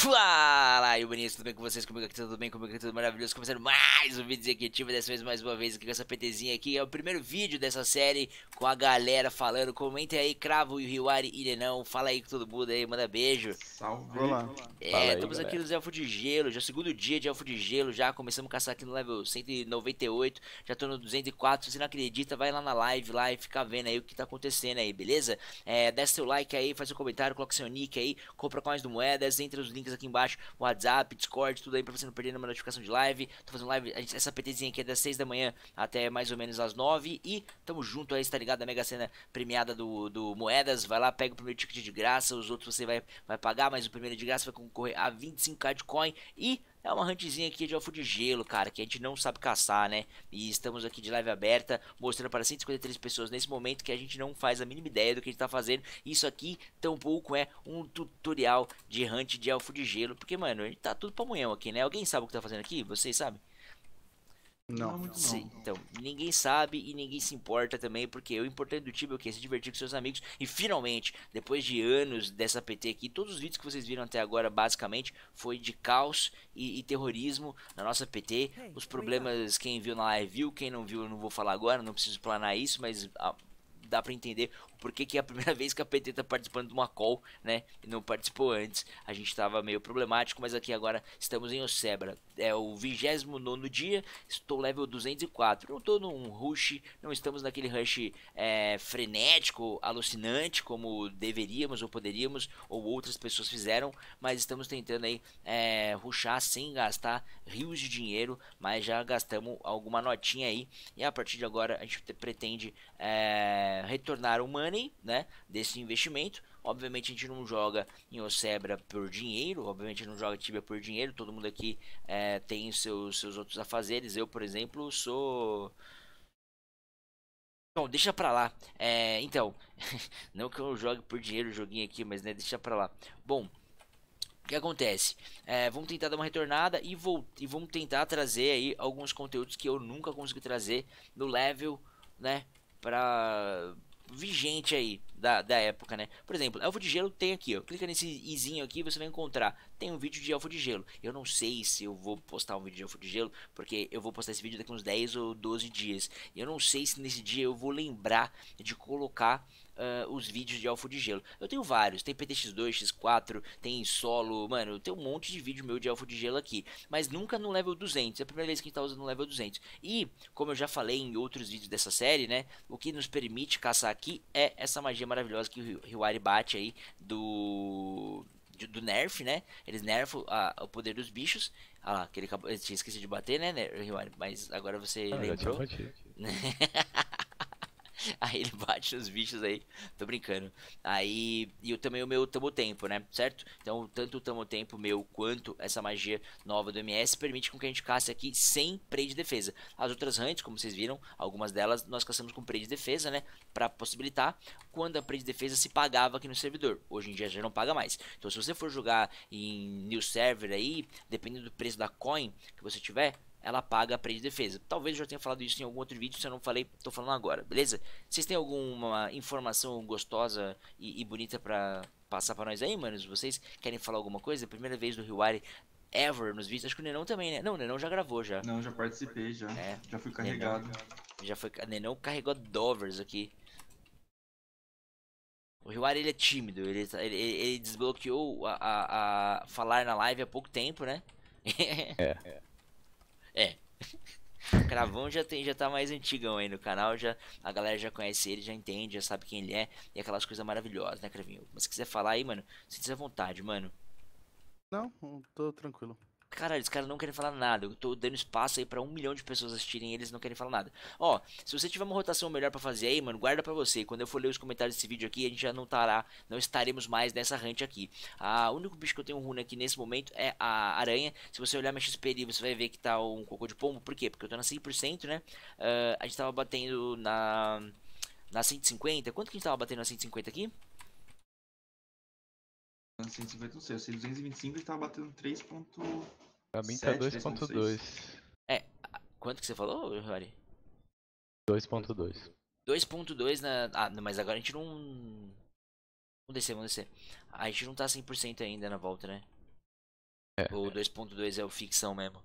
Fala aí, bonito, tudo bem com vocês? Comigo aqui tudo bem? Comigo aqui tudo maravilhoso? Começando mais um vídeo executivo, dessa vez mais uma vez aqui com essa PTzinha aqui. É o primeiro vídeo dessa série com a galera falando. Comentem aí, Cravo, e Riwari e não Fala aí com todo mundo aí, manda beijo. Salve! Olá. É, aí, estamos galera. aqui nos Elfo de Gelo, já segundo dia de Elfo de Gelo, já começamos a caçar aqui no level 198, já tô no 204. Se você não acredita, vai lá na live lá e fica vendo aí o que tá acontecendo aí, beleza? É, desce seu like aí, faz seu comentário, coloca seu nick aí, compra coins do Moedas, entre os links links aqui embaixo, WhatsApp, Discord, tudo aí pra você não perder nenhuma notificação de live. Tô fazendo live, gente, essa PTzinha aqui é das 6 da manhã até mais ou menos às 9. E tamo junto aí, está ligado? A Mega cena premiada do, do Moedas. Vai lá, pega o primeiro ticket de graça, os outros você vai, vai pagar, mas o primeiro de graça vai concorrer a 25k de coin. E é uma huntzinha aqui de elfo de gelo, cara, que a gente não sabe caçar, né? E estamos aqui de live aberta, mostrando para 153 pessoas nesse momento que a gente não faz a mínima ideia do que a gente tá fazendo. Isso aqui tampouco é um tutorial de hunt de elfo de gelo, porque, mano, a gente tá tudo pra amanhã aqui, né? Alguém sabe o que tá fazendo aqui? Vocês sabem? Não, não, é é muito não. Sim, então, ninguém sabe e ninguém se importa também, porque o importante do time é o quê? Se divertir com seus amigos. E finalmente, depois de anos dessa PT aqui, todos os vídeos que vocês viram até agora, basicamente, foi de caos e, e terrorismo na nossa PT. Os problemas, quem viu na live viu, quem não viu, eu não vou falar agora, não preciso planar isso, mas ah, dá para entender por que é a primeira vez que a PT tá participando de uma call, né? E não participou antes. A gente tava meio problemático, mas aqui agora estamos em Ocebra. É o 29 dia, estou level 204. Não tô num rush, não estamos naquele rush é, frenético, alucinante, como deveríamos ou poderíamos, ou outras pessoas fizeram, mas estamos tentando aí é, sem gastar rios de dinheiro, mas já gastamos alguma notinha aí. E a partir de agora a gente pretende. É, é, retornar o money né, desse investimento. Obviamente a gente não joga em Ocebra por dinheiro, obviamente não joga Tibia por dinheiro, todo mundo aqui é, tem seus, seus outros afazeres. Eu, por exemplo, sou. Bom, deixa pra lá. É, então, não que eu jogue por dinheiro o joguinho aqui, mas né, deixa pra lá. Bom, o que acontece? É, vamos tentar dar uma retornada e, vou, e vamos tentar trazer aí alguns conteúdos que eu nunca consegui trazer no level, né? pra vigente aí da, da época, né? Por exemplo, Elfo de Gelo tem aqui, ó. Clica nesse izinho aqui você vai encontrar. Tem um vídeo de Elfo de Gelo. Eu não sei se eu vou postar um vídeo de Elfo de Gelo, porque eu vou postar esse vídeo daqui uns 10 ou 12 dias. Eu não sei se nesse dia eu vou lembrar de colocar uh, os vídeos de Elfo de Gelo. Eu tenho vários, tem PTX2, X4, tem solo, mano, tem um monte de vídeo meu de Elfo de Gelo aqui, mas nunca no level 200, é a primeira vez que a gente tá usando no level 200. E, como eu já falei em outros vídeos dessa série, né, o que nos permite caçar aqui é essa magia maravilhosa que o Hiwari bate aí do do nerf, né? Eles nerfam o poder dos bichos. Ah lá, que ele, acabou, tinha esquecido de bater, né, Mas agora você ah, lembrou. Aí ele bate nos bichos aí. Tô brincando. Aí. E eu, também o meu Tamo Tempo, né? Certo? Então, tanto o Tamo Tempo meu quanto essa magia nova do MS permite com que a gente casse aqui sem prey de defesa. As outras hunts, como vocês viram, algumas delas nós caçamos com prey de defesa, né? Pra possibilitar quando a prey de defesa se pagava aqui no servidor. Hoje em dia já não paga mais. Então, se você for jogar em new server aí, dependendo do preço da coin que você tiver, ela paga a de defesa. Talvez eu já tenha falado isso em algum outro vídeo, se eu não falei, tô falando agora, beleza? Vocês têm alguma informação gostosa e, e bonita pra passar pra nós aí, manos? Vocês querem falar alguma coisa? Primeira vez do Riwari ever nos vídeos. Acho que o Nenão também, né? Não, o Nenão já gravou já. Não, já participei já. É, já fui carregado. Nenão, já foi. Nenão carregou Dovers aqui. O Riwari ele é tímido, ele, tá, ele, ele desbloqueou a, a, a falar na live há pouco tempo, né? é. é. É. Cravão já, tem, já tá mais antigão aí no canal, já, a galera já conhece ele, já entende, já sabe quem ele é, e aquelas coisas maravilhosas, né, Cravinho? Mas se quiser falar aí, mano, sinta-se à vontade, mano. Não, tô tranquilo. Caralho, os caras não querem falar nada. Eu tô dando espaço aí pra um milhão de pessoas assistirem e eles não querem falar nada. Ó, se você tiver uma rotação melhor para fazer aí, mano, guarda pra você. Quando eu for ler os comentários desse vídeo aqui, a gente já não estará, não estaremos mais nessa hunt aqui. A ah, único bicho que eu tenho runa aqui nesse momento é a aranha. Se você olhar minha XP ali, você vai ver que tá um cocô de pombo. Por quê? Porque eu tô na 100%, né? Uh, a gente tava batendo na... Na 150. Quanto que a gente tava batendo na 150 aqui? 150, não sei, eu sei 225 e tava tá batendo 3. Pra mim tá 2.2. É, quanto que você falou, Rory? 2.2. 2.2 na. Ah, mas agora a gente não. Vamos descer, vamos descer. A gente não tá 100% ainda na volta, né? É. 2.2 é o ficção mesmo.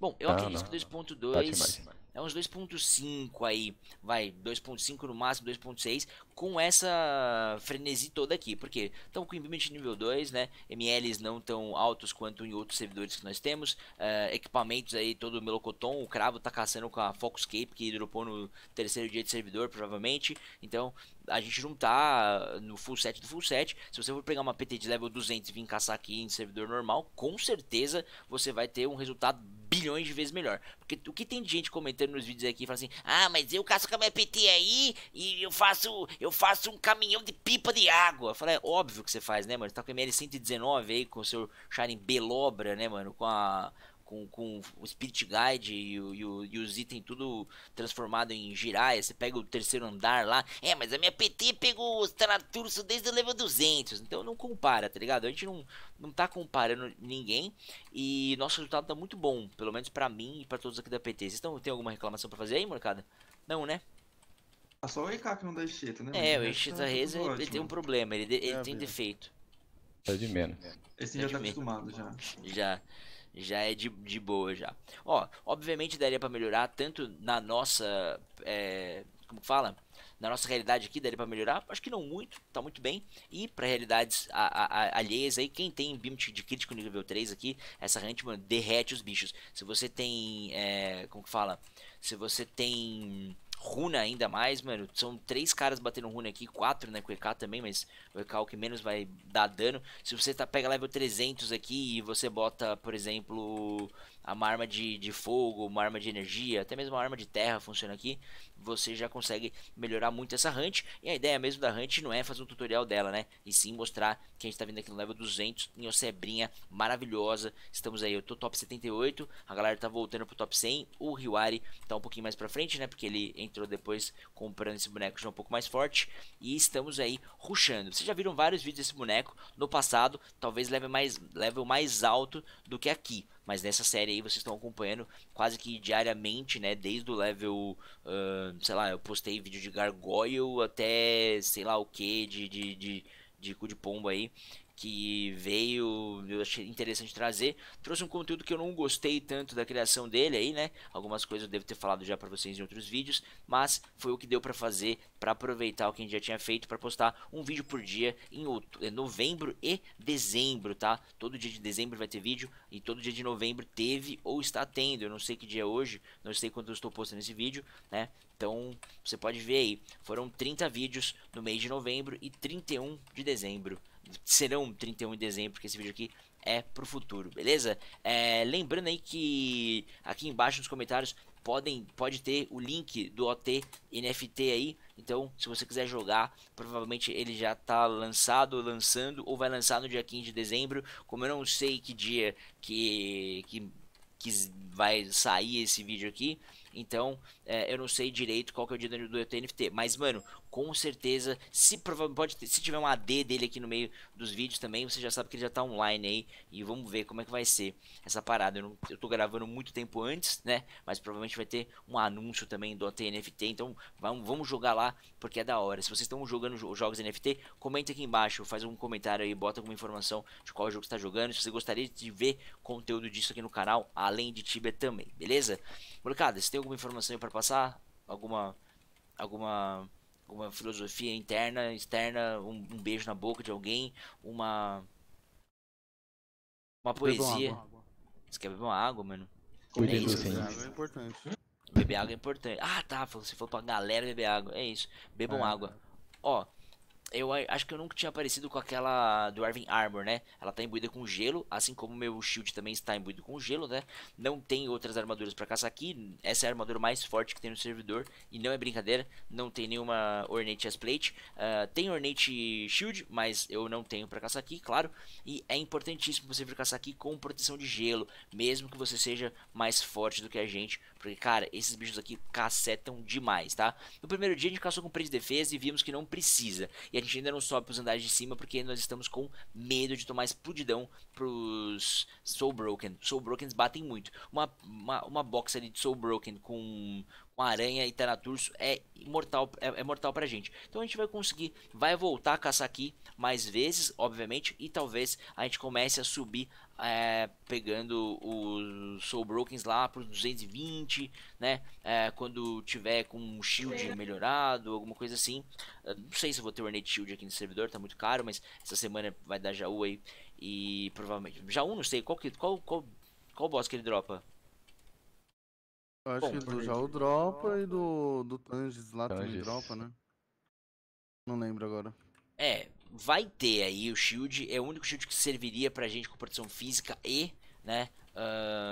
Bom, eu não, ah, acredito não, que 2.2 tá é uns 2.5 aí, vai, 2.5 no máximo, 2.6, com essa frenesi toda aqui, porque estamos com embimento nível 2, né, MLs não tão altos quanto em outros servidores que nós temos, uh, equipamentos aí, todo o o cravo tá caçando com a focus cape que dropou no terceiro dia de servidor, provavelmente, então a gente não tá no full set do full set. Se você for pegar uma PT de level 200 e vir caçar aqui em servidor normal, com certeza você vai ter um resultado bilhões de vezes melhor. Porque o que tem de gente comentando nos vídeos aqui, fala assim: "Ah, mas eu caço com a minha PT aí e eu faço, eu faço um caminhão de pipa de água". Fala, é óbvio que você faz, né, mano? Você tá com ML 119 aí com o seu Sharing Belobra, né, mano, com a com, com o Spirit Guide e, o, e, o, e, os itens tudo transformado em giraia. Você pega o terceiro andar lá. É, mas a minha PT pegou os Taraturso desde o level 200. Então não compara, tá ligado? A gente não, não tá comparando ninguém. E nosso resultado tá muito bom. Pelo menos pra mim e pra todos aqui da PT. Vocês tão, tem alguma reclamação pra fazer aí, molecada? Não, né? é só o EK que não dá Ixita, né? É, o Ixita tá Reza ele, ele tem um problema. Ele, ele é, tem defeito. É de menos. Esse já tá acostumado já. Já já é de, de boa já. Ó, obviamente daria para melhorar tanto na nossa, é, como fala, na nossa realidade aqui daria para melhorar, acho que não muito, tá muito bem. E para realidades a, a, alheias aí, quem tem bim de crítico nível 3 aqui, essa hunt, derrete os bichos. Se você tem, é, como que fala, se você tem Runa ainda mais, mano. São três caras batendo runa aqui, quatro, né? Com o EK também, mas o EK é o que menos vai dar dano. Se você tá, pega level 300 aqui e você bota, por exemplo, uma arma de, de fogo, uma arma de energia, até mesmo uma arma de terra funciona aqui, você já consegue melhorar muito essa hunt. E a ideia mesmo da hunt não é fazer um tutorial dela, né? E sim mostrar que a gente tá vindo aqui no level 200 em Ocebrinha, maravilhosa. Estamos aí, eu tô top 78, a galera tá voltando pro top 100. O Riwari tá um pouquinho mais pra frente, né? Porque ele entrou depois comprando esse boneco já um pouco mais forte. E estamos aí ruxando. Vocês já viram vários vídeos desse boneco no passado, talvez leve mais, level mais alto do que aqui. Mas nessa série aí vocês estão acompanhando quase que diariamente, né? Desde o level, uh, sei lá, eu postei vídeo de gargoyle até sei lá o que, de, de, de, de cu de pombo aí que veio, eu achei interessante trazer. Trouxe um conteúdo que eu não gostei tanto da criação dele aí, né? Algumas coisas eu devo ter falado já para vocês em outros vídeos, mas foi o que deu para fazer para aproveitar o que a gente já tinha feito para postar um vídeo por dia em é, novembro e dezembro, tá? Todo dia de dezembro vai ter vídeo e todo dia de novembro teve ou está tendo. Eu não sei que dia é hoje, não sei quando eu estou postando esse vídeo, né? Então, você pode ver aí, foram 30 vídeos no mês de novembro e 31 de dezembro serão 31 de dezembro, porque esse vídeo aqui é pro futuro, beleza? É, lembrando aí que aqui embaixo nos comentários podem, pode ter o link do OT NFT aí. Então, se você quiser jogar, provavelmente ele já tá lançado, lançando, ou vai lançar no dia 15 de dezembro. Como eu não sei que dia que, que que vai sair esse vídeo aqui. Então, é, eu não sei direito qual que é o dia do TNT. Mas, mano, com certeza, se pode ter, se tiver um AD dele aqui no meio dos vídeos também, você já sabe que ele já tá online aí. E vamos ver como é que vai ser essa parada. Eu, não, eu tô gravando muito tempo antes, né? Mas provavelmente vai ter um anúncio também do TNFT. Então, vamos, vamos jogar lá, porque é da hora. Se vocês estão jogando jogos NFT, comenta aqui embaixo, faz um comentário aí, bota alguma informação de qual jogo você tá jogando. Se você gostaria de ver conteúdo disso aqui no canal, a além de Tibet também, beleza? Molecada, se tem alguma informação aí pra passar? Alguma. Alguma. Alguma filosofia interna, externa, um, um beijo na boca de alguém, uma. Uma poesia. Você quer beber uma água, mano? é isso, beber água é importante. Beber água é importante. Ah, tá. Você falou pra galera beber água. É isso. Bebam é. água. Ó, eu acho que eu nunca tinha aparecido com aquela do Arvin Armor, né? Ela tá imbuída com gelo, assim como meu shield também está imbuído com gelo, né? Não tem outras armaduras para caçar aqui. Essa é a armadura mais forte que tem no servidor e não é brincadeira. Não tem nenhuma Ornate Chestplate. Uh, ah, tem Ornate Shield, mas eu não tenho para caçar aqui, claro. E é importantíssimo você vir caçar aqui com proteção de gelo, mesmo que você seja mais forte do que a gente, porque, cara, esses bichos aqui cacetam demais, tá? No primeiro dia a gente caçou com preço de defesa e vimos que não precisa. E a gente ainda não sobe pros andares de cima porque nós estamos com medo de tomar explodidão pros Soul Broken. Soul Brokens batem muito. Uma, uma, uma box ali de Soul Broken com, uma aranha e Teraturso é mortal, é, é, mortal pra gente. Então a gente vai conseguir, vai voltar a caçar aqui mais vezes, obviamente, e talvez a gente comece a subir é, pegando os Soul Brokens lá por 220, né? É, quando tiver com um shield melhorado, alguma coisa assim. Eu não sei se vou ter o Ornate Shield aqui no servidor, tá muito caro, mas essa semana vai dar Jaú aí. E provavelmente. Jaú, não sei, qual, que, qual, qual, qual boss que ele dropa? Eu acho Bom, que do Jaú dropa e do, do Tangis lá Tangis. também dropa, né? Não lembro agora. É, vai ter aí o shield, é o único shield que serviria pra gente com proteção física e, né, uh,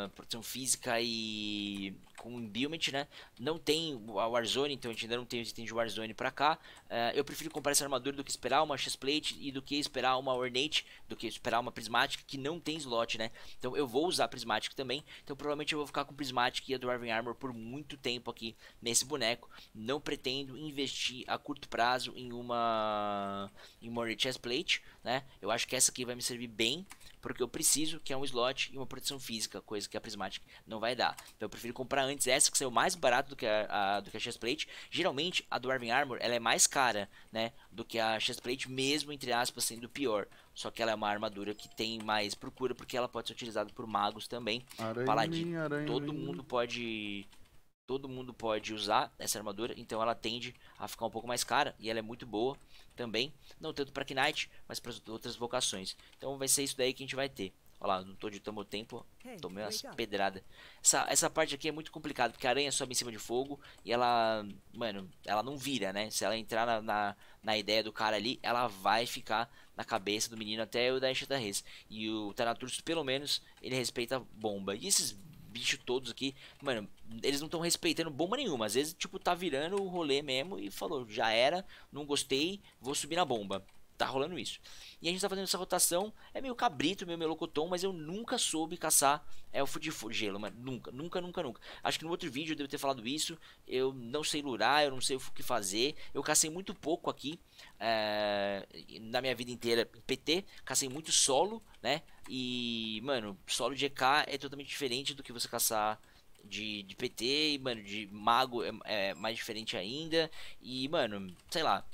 ah, proteção física e com o Inbuild, né? Não tem a Warzone, então a gente ainda não tem os itens de Warzone pra cá. Uh, eu prefiro comprar essa armadura do que esperar uma chestplate e do que esperar uma Ornate, do que esperar uma Prismatic que não tem slot, né? Então eu vou usar Prismatic também, então provavelmente eu vou ficar com Prismatic e a Dwarven Armor por muito tempo aqui nesse boneco. Não pretendo investir a curto prazo em uma, em uma Ornate chestplate, né? Eu acho que essa aqui vai me servir bem porque eu preciso, que é um slot e uma proteção física, coisa que a Prismatic não vai dar. Então eu prefiro comprar antes essa que saiu mais barato do que a, a do que a chestplate. Geralmente a do Arvin Armor ela é mais cara, né, do que a chestplate mesmo entre aspas sendo pior. Só que ela é uma armadura que tem mais procura porque ela pode ser utilizada por magos também, aranha, paladino. Aranha, todo aranha. mundo pode todo mundo pode usar essa armadura, então ela tende a ficar um pouco mais cara e ela é muito boa também, não tanto para Knight, mas para outras vocações. Então vai ser isso daí que a gente vai ter. Olha lá, não tô ditando o tempo. Tomei umas pedradas. Essa, essa parte aqui é muito complicada, porque a aranha sobe em cima de fogo e ela. Mano, ela não vira, né? Se ela entrar na, na, na ideia do cara ali, ela vai ficar na cabeça do menino até o da da Reis. E o Tanaturso, pelo menos, ele respeita a bomba. E esses bichos todos aqui, mano, eles não estão respeitando bomba nenhuma. Às vezes, tipo, tá virando o rolê mesmo e falou, já era, não gostei, vou subir na bomba tá rolando isso. E a gente tá fazendo essa rotação, é meio cabrito, meio melocotom, mas eu nunca soube caçar elfo de gelo, mas nunca, nunca, nunca, nunca. Acho que no outro vídeo eu devo ter falado isso, eu não sei lurar, eu não sei o que fazer, eu cacei muito pouco aqui, é, na minha vida inteira em PT, cacei muito solo, né, e, mano, solo de EK é totalmente diferente do que você caçar... De, de PT, e, mano, de mago é, é mais diferente ainda. E, mano, sei lá,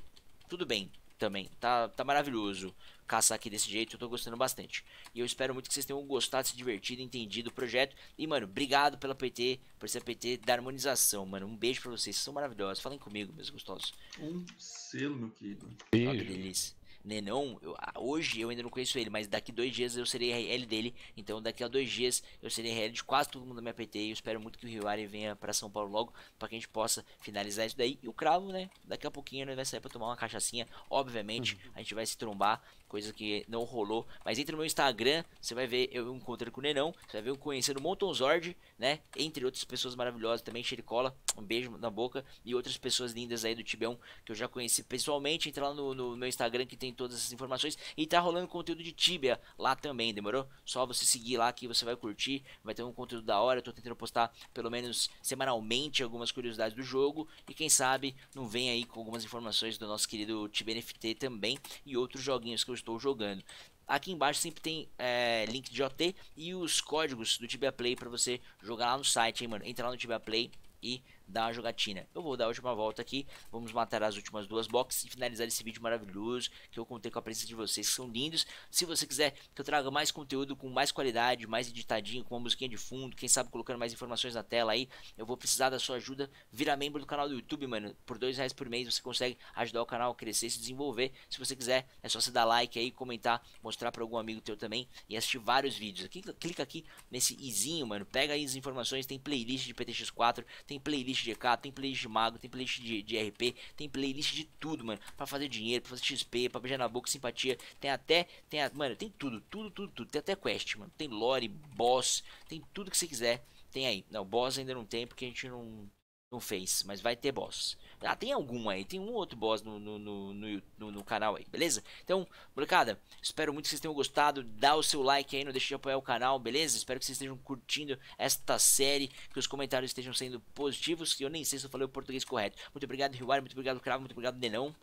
tudo bem também. Tá, tá maravilhoso caçar aqui desse jeito, eu tô gostando bastante. E eu espero muito que vocês tenham gostado, se divertido, entendido o projeto. E, mano, obrigado pela PT, por ser a PT da harmonização, mano. Um beijo pra vocês, vocês são maravilhosos. Falem comigo, meus gostosos. Um selo, meu querido. Beijo. Ah, Nenão, eu, hoje eu ainda não conheço ele, mas daqui dois dias eu serei RL dele. Então daqui a dois dias eu serei RL de quase todo mundo da minha PT. E eu espero muito que o Riwari venha para São Paulo logo, para que a gente possa finalizar isso daí. E o Cravo, né? Daqui a pouquinho ele vai sair para tomar uma cachaçinha. Obviamente, uhum. a gente vai se trombar coisa que não rolou. Mas entre no meu Instagram, você vai ver eu encontrando com o Nenão, você vai ver eu conhecendo o Montonzord, né? Entre outras pessoas maravilhosas também, Xericola, um beijo na boca, e outras pessoas lindas aí do Tibião que eu já conheci pessoalmente. Entra lá no, no meu Instagram que tem todas essas informações. E tá rolando conteúdo de Tibia lá também, demorou? Só você seguir lá que você vai curtir, vai ter um conteúdo da hora. Eu tô tentando postar pelo menos semanalmente algumas curiosidades do jogo. E quem sabe não vem aí com algumas informações do nosso querido Tibia NFT também e outros joguinhos que eu estou jogando. Aqui embaixo sempre tem é, link de OT e os códigos do Tibia Play para você jogar lá no site, hein, mano. Entra lá no Tibia Play e da jogatina. Eu vou dar a última volta aqui, vamos matar as últimas duas boxes e finalizar esse vídeo maravilhoso que eu contei com a presença de vocês, que são lindos. Se você quiser que eu traga mais conteúdo com mais qualidade, mais editadinho, com uma musiquinha de fundo, quem sabe colocando mais informações na tela aí, eu vou precisar da sua ajuda. Vira membro do canal do YouTube, mano. Por dois reais por mês você consegue ajudar o canal a crescer e se desenvolver. Se você quiser, é só você dar like aí, comentar, mostrar para algum amigo teu também e assistir vários vídeos. Aqui, clica aqui nesse izinho, mano. Pega aí as informações, tem playlist de PTX4, tem playlist playlist de EK, tem playlist de mago, tem playlist de, de RP, tem playlist de tudo, mano. Pra fazer dinheiro, pra fazer XP, pra beijar na boca, simpatia. Tem até, tem a, mano, tem tudo, tudo, tudo, tudo. Tem até quest, mano. Tem lore, boss, tem tudo que você quiser. Tem aí. Não, boss ainda não tem porque a gente não no Face, mas vai ter boss. Ah, tem algum aí, tem um outro boss no, no, no, no, no canal aí, beleza? Então, molecada, espero muito que vocês tenham gostado. Dá o seu like aí, não deixe de apoiar o canal, beleza? Espero que vocês estejam curtindo esta série, que os comentários estejam sendo positivos, que eu nem sei se eu falei o português correto. Muito obrigado, Riwari, muito obrigado, Cravo, muito obrigado, Nenão.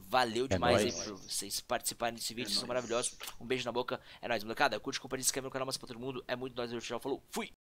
Valeu é demais aí por vocês participarem desse vídeo, é são maravilhosos. Um beijo na boca, é nóis, molecada. Curte, compartilha, se inscreve no canal, mas pra todo mundo. É muito nóis, eu te falou, fui!